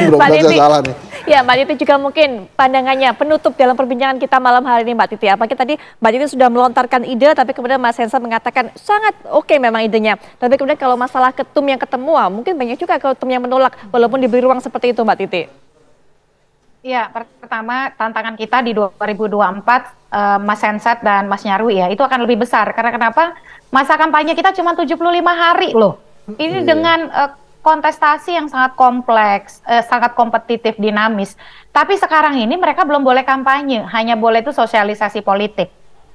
Mbak Titi. salah nih. Ya, Mbak Titi juga mungkin pandangannya penutup dalam perbincangan kita malam hari ini Mbak Titi. Apalagi tadi Mbak Titi sudah melontarkan ide tapi kemudian Mas Hensa mengatakan sangat oke okay memang idenya. Tapi kemudian kalau masalah ketum yang ketemu, mungkin banyak juga ketum yang menolak walaupun diberi ruang seperti itu Mbak Titi. Ya, pertama tantangan kita di 2024 empat, eh, Mas Hensat dan Mas Nyarwi ya, itu akan lebih besar. Karena kenapa? Masa kampanye kita cuma 75 hari loh. Ini iya. dengan uh, kontestasi yang sangat kompleks, eh, sangat kompetitif, dinamis. Tapi sekarang ini mereka belum boleh kampanye, hanya boleh itu sosialisasi politik.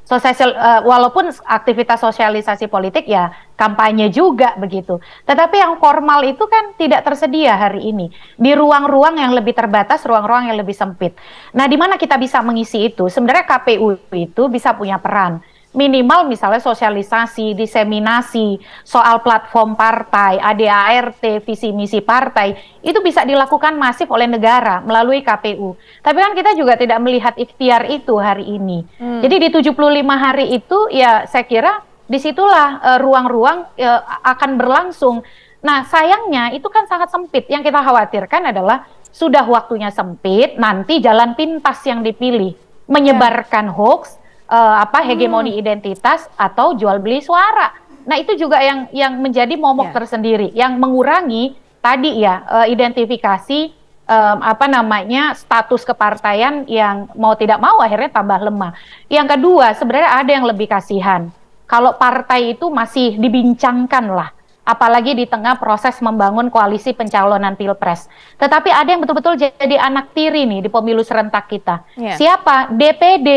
Sosialisasi, uh, eh, walaupun aktivitas sosialisasi politik ya kampanye juga begitu. Tetapi yang formal itu kan tidak tersedia hari ini di ruang-ruang yang lebih terbatas, ruang-ruang yang lebih sempit. Nah, di mana kita bisa mengisi itu? Sebenarnya KPU itu bisa punya peran minimal misalnya sosialisasi, diseminasi soal platform partai, ADART, visi misi partai itu bisa dilakukan masif oleh negara melalui KPU. Tapi kan kita juga tidak melihat ikhtiar itu hari ini. Hmm. Jadi di 75 hari itu ya saya kira disitulah eh, ruang-ruang uh, uh, akan berlangsung. Nah sayangnya itu kan sangat sempit. Yang kita khawatirkan adalah sudah waktunya sempit, nanti jalan pintas yang dipilih menyebarkan yeah. hoax uh, apa hmm. hegemoni hmm. identitas atau jual beli suara. Nah, itu juga yang yang menjadi momok yeah. tersendiri yang mengurangi tadi ya uh, identifikasi um, apa namanya status kepartaian yang mau tidak mau akhirnya tambah lemah. Yang kedua, sebenarnya ada yang lebih kasihan. Kalau partai itu masih dibincangkan lah apalagi di tengah proses membangun koalisi pencalonan pilpres. Tetapi ada yang betul-betul jadi anak tiri nih di pemilu serentak kita. Yeah. Siapa? DPD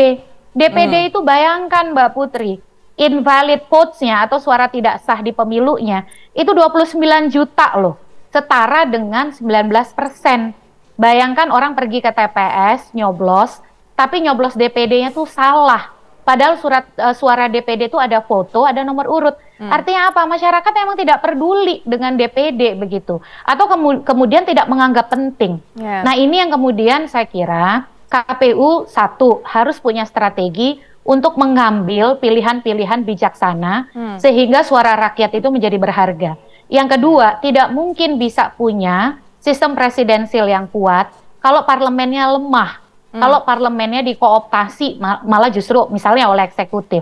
DPD hmm. itu bayangkan Mbak Putri, invalid votes-nya atau suara tidak sah di pemilunya itu 29 juta loh, setara dengan 19 persen. Bayangkan orang pergi ke TPS nyoblos, tapi nyoblos DPD-nya tuh salah. Padahal surat uh, suara DPD itu ada foto, ada nomor urut. Hmm. Artinya apa? Masyarakat memang tidak peduli dengan DPD begitu, atau kemu kemudian tidak menganggap penting. Yeah. Nah ini yang kemudian saya kira KPU satu harus punya strategi untuk mengambil pilihan-pilihan bijaksana hmm. sehingga suara rakyat itu menjadi berharga. Yang kedua, tidak mungkin bisa punya sistem presidensil yang kuat kalau parlemennya lemah. Hmm. Kalau parlemennya dikooptasi mal malah justru misalnya oleh eksekutif.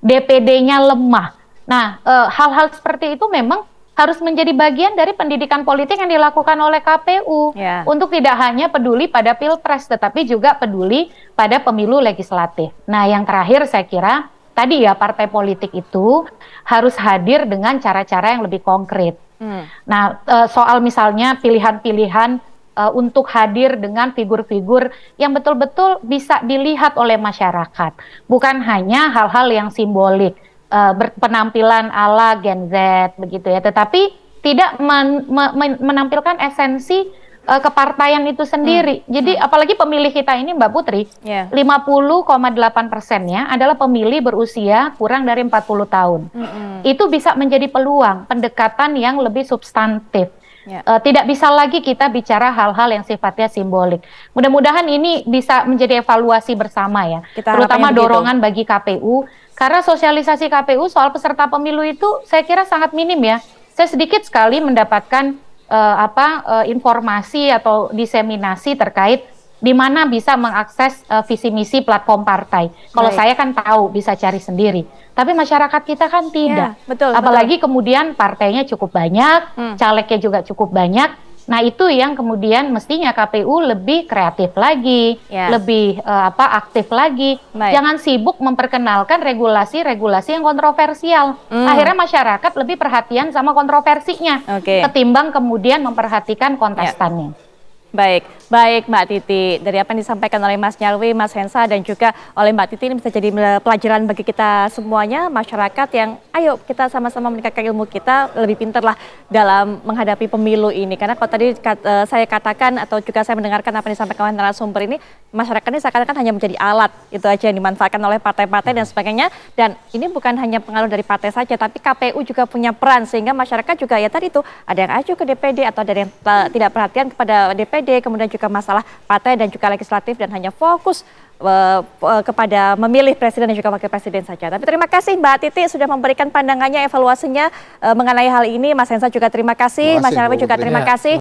DPD-nya lemah. Nah, eh, hal-hal e, hal -hal seperti itu memang harus menjadi bagian dari pendidikan politik yang dilakukan oleh KPU yeah. untuk tidak hanya peduli pada pilpres tetapi juga peduli pada pemilu legislatif. Nah, yang terakhir saya kira tadi ya partai politik itu harus hadir dengan cara-cara yang lebih konkret. Hmm. Nah, eh, soal misalnya pilihan-pilihan eh, untuk hadir dengan figur-figur yang betul-betul bisa dilihat oleh masyarakat, bukan hanya hal-hal yang simbolik uh, berpenampilan ala Gen Z begitu ya, tetapi tidak men, me, men, menampilkan esensi uh, kepartaian itu sendiri. Hmm. Jadi hmm. apalagi pemilih kita ini Mbak Putri, yeah. 50,8 persennya adalah pemilih berusia kurang dari 40 tahun. Hmm. Itu bisa menjadi peluang pendekatan yang lebih substantif ya. uh, tidak bisa lagi kita bicara hal-hal yang sifatnya simbolik. Mudah-mudahan ini bisa menjadi evaluasi bersama ya, kita terutama dorongan bagi KPU karena sosialisasi KPU soal peserta pemilu itu saya kira sangat minim ya. Saya sedikit sekali mendapatkan uh, apa uh, informasi atau diseminasi terkait di mana bisa mengakses uh, visi misi platform partai. Kalau saya kan tahu bisa cari sendiri, tapi masyarakat kita kan ya, tidak. Yeah, betul. Apalagi betul. kemudian partainya cukup banyak, hmm. calegnya juga cukup banyak. Nah itu yang kemudian mestinya KPU lebih kreatif lagi, yes. lebih uh, apa aktif lagi. Baik. Jangan sibuk memperkenalkan regulasi-regulasi yang kontroversial. Mm. Akhirnya masyarakat lebih perhatian sama kontroversinya okay. ketimbang kemudian memperhatikan ya. kontestannya. Yeah. Baik, baik Mbak Titi. Dari apa yang disampaikan oleh Mas nyarwi Mas Hensa dan juga oleh Mbak Titi ini bisa jadi eh, pelajaran bagi kita semuanya, masyarakat yang ayo kita sama-sama meningkatkan ilmu kita lebih pintar lah dalam menghadapi pemilu ini. Karena kalau tadi kat, eh, saya katakan atau juga saya mendengarkan apa yang disampaikan oleh narasumber ini, masyarakat ini seakan-akan hanya menjadi alat itu aja yang dimanfaatkan oleh partai-partai dan sebagainya. Dan ini bukan hanya pengaruh dari partai saja, tapi KPU juga punya peran sehingga masyarakat juga ya tadi itu ada yang acuh ke DPD atau ada yang eh, tidak perhatian kepada DPD DPD, kemudian juga masalah partai dan juga legislatif dan hanya fokus e, e, kepada memilih presiden dan juga wakil presiden saja. Tapi terima kasih Mbak Titi sudah memberikan pandangannya, evaluasinya e, mengenai hal ini. Mas Hensa juga terima kasih, terima kasih Mas Nyarwi juga terima iya. kasih.